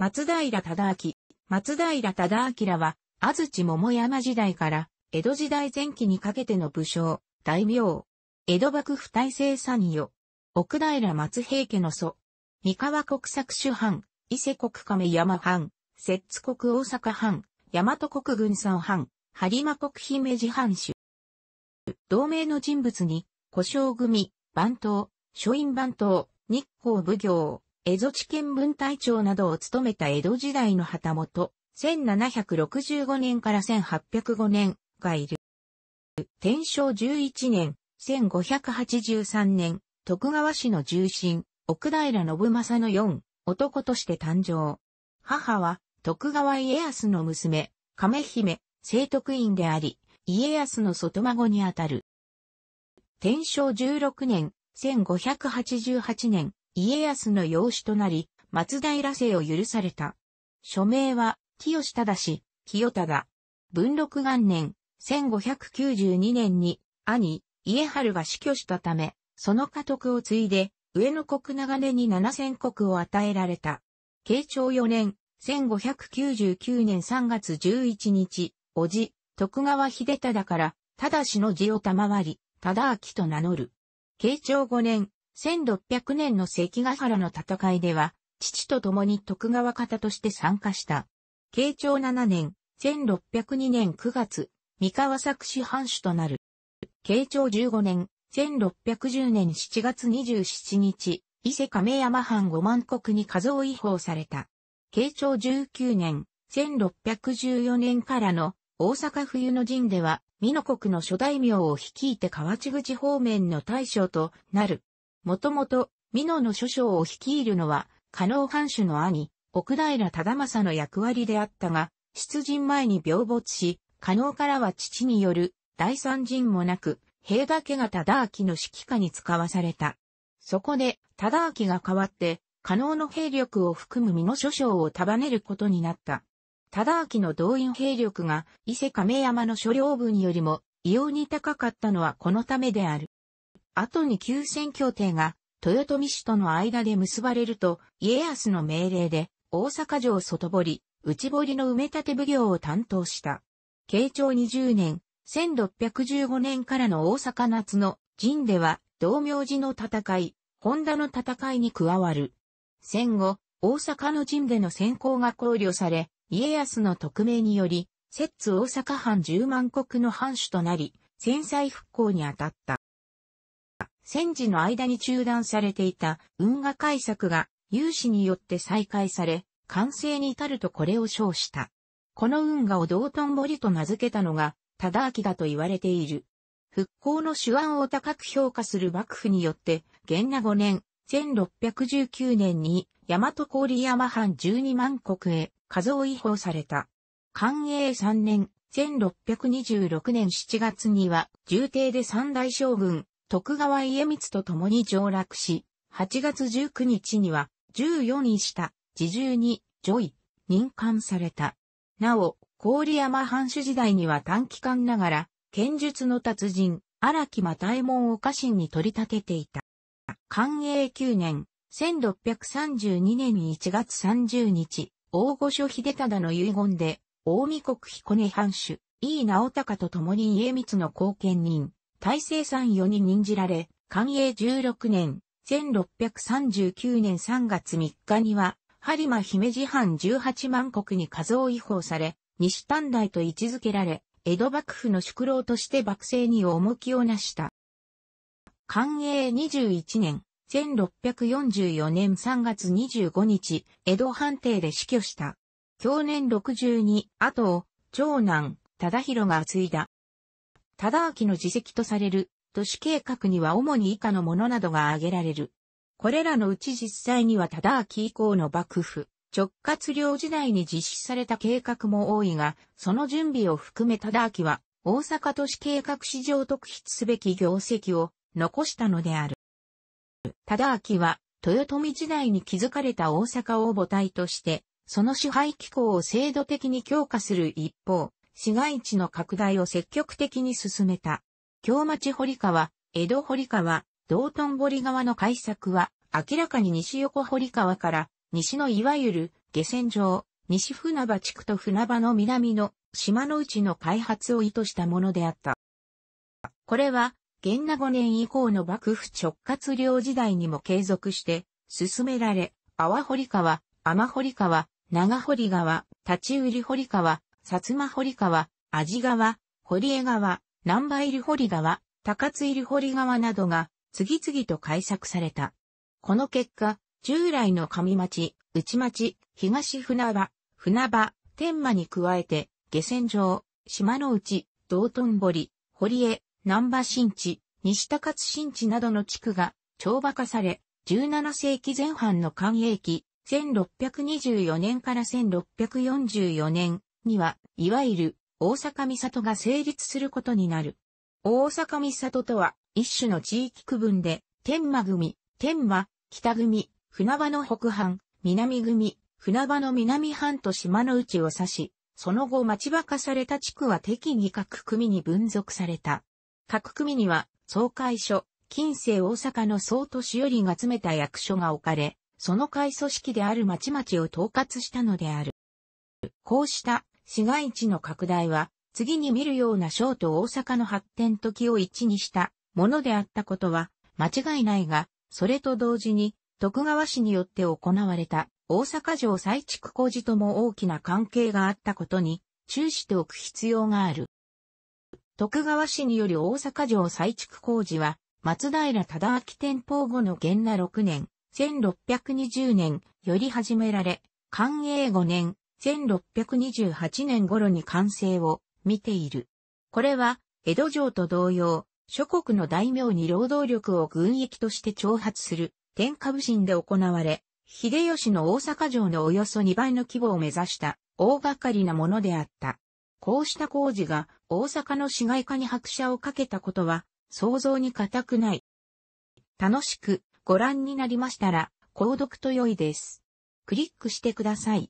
松平忠明。松平忠明は、安土桃山時代から、江戸時代前期にかけての武将、大名。江戸幕府大政参与。奥平松平家の祖。三河国策主藩、伊勢国亀山藩、摂津国大阪藩、大和国軍三藩、播磨国姫路藩主。同盟の人物に、古将組、番頭、書院番頭、日光奉行、江戸地検分隊長などを務めた江戸時代の旗本、1765年から1805年がいる。天正11年、1583年、徳川氏の重臣、奥平信正の4、男として誕生。母は、徳川家康の娘、亀姫、聖徳院であり、家康の外孫にあたる。天正16年、1588年、家康の養子となり、松平姓を許された。署名は、清忠、清忠。文禄元年、1592年に、兄、家春が死去したため、その家督を継いで、上野国長根に7000国を与えられた。慶長4年、1599年3月11日、叔父、徳川秀忠から、忠の字を賜り、忠明と名乗る。慶長5年、1600年の関ヶ原の戦いでは、父と共に徳川方として参加した。慶長7年、1602年9月、三河作市藩主となる。慶長15年、1610年7月27日、伊勢亀山藩五万国に数を違法された。慶長19年、1614年からの大阪冬の陣では、美濃国の諸大名を率いて河内口方面の大将となる。もともと、美濃の諸将を率いるのは、加納藩主の兄、奥平忠政の役割であったが、出陣前に病没し、加納からは父による第三陣もなく、兵だけが忠明の指揮下に使わされた。そこで、忠明が代わって、加納の兵力を含む美濃諸将を束ねることになった。忠明の動員兵力が伊勢亀山の所領分よりも異様に高かったのはこのためである。後に休戦協定が豊臣氏との間で結ばれると、家康の命令で大阪城外堀、内堀の埋め立て奉行を担当した。慶長20年、1615年からの大阪夏の陣では、道明寺の戦い、本田の戦いに加わる。戦後、大阪の陣での先行が考慮され、家康の特命により、摂津大阪藩10万国の藩主となり、戦災復興に当たった。戦時の間に中断されていた運河改作が有志によって再開され、完成に至るとこれを称した。この運河を道頓堀と名付けたのが、忠明だと言われている。復興の手腕を高く評価する幕府によって、元那5年、1619年に、大和郡山藩12万国へ、数を違法された。寛永3年、1626年7月には、重帝で三大将軍、徳川家光と共に上落し、8月19日には14位下、自重に上位、任官された。なお、郡山藩主時代には短期間ながら、剣術の達人、荒木又右衛門を家臣に取り立てていた。寛永9年、1632年1月30日、大御所秀忠の遺言で、大見国彦根藩主、井伊直隆と共に家光の後見人、大政山与に任じられ、寛永16年、1639年3月3日には、播磨姫路藩18万国に数を違法され、西丹大と位置づけられ、江戸幕府の宿老として幕政に重きをなした。寛永21年、1644年3月25日、江戸藩邸で死去した。去年62、後を、長男、忠宏が継いだ。忠明の自責とされる都市計画には主に以下のものなどが挙げられる。これらのうち実際には忠明以降の幕府、直轄領時代に実施された計画も多いが、その準備を含め忠明は大阪都市計画史上特筆すべき業績を残したのである。忠明は豊臣時代に築かれた大阪を母体として、その支配機構を制度的に強化する一方、市街地の拡大を積極的に進めた。京町堀川、江戸堀川、道頓堀川の開作は、明らかに西横堀川から、西のいわゆる下線上、西船場地区と船場の南の島の内の開発を意図したものであった。これは、元那5年以降の幕府直轄領時代にも継続して、進められ、阿波堀川、天堀川、長堀川、立ち売り堀川、薩摩堀川、味川、堀江川、南波入堀川、高津入堀川などが次々と開削された。この結果、従来の上町、内町、東船場、船場、天満に加えて、下船場、島の内、道頓堀、堀江、南波新地、西高津新地などの地区が帳場化され、17世紀前半の寛永期、1624年から1644年、には、いわゆる大阪三里が成立することになる。大阪三里とは、一種の地域区分で、天馬組、天馬、北組、船場の北半、南組、船場の南半と島の内を指し、その後町場化された地区は適宜各組に分属された。各組には、総会所、近世大阪の総都市よりが詰めた役所が置かれ、その会組織である町々を統括したのである。こうした市街地の拡大は、次に見るような小と大阪の発展時を一にしたものであったことは間違いないが、それと同時に徳川市によって行われた大阪城再築工事とも大きな関係があったことに注しておく必要がある。徳川市による大阪城再築工事は、松平忠明天保後の元那6年、1620年より始められ、寛永5年、1628年頃に完成を見ている。これは、江戸城と同様、諸国の大名に労働力を軍役として挑発する天下武神で行われ、秀吉の大阪城のおよそ2倍の規模を目指した大掛かりなものであった。こうした工事が大阪の市街化に拍車をかけたことは想像に難くない。楽しくご覧になりましたら、購読と良いです。クリックしてください。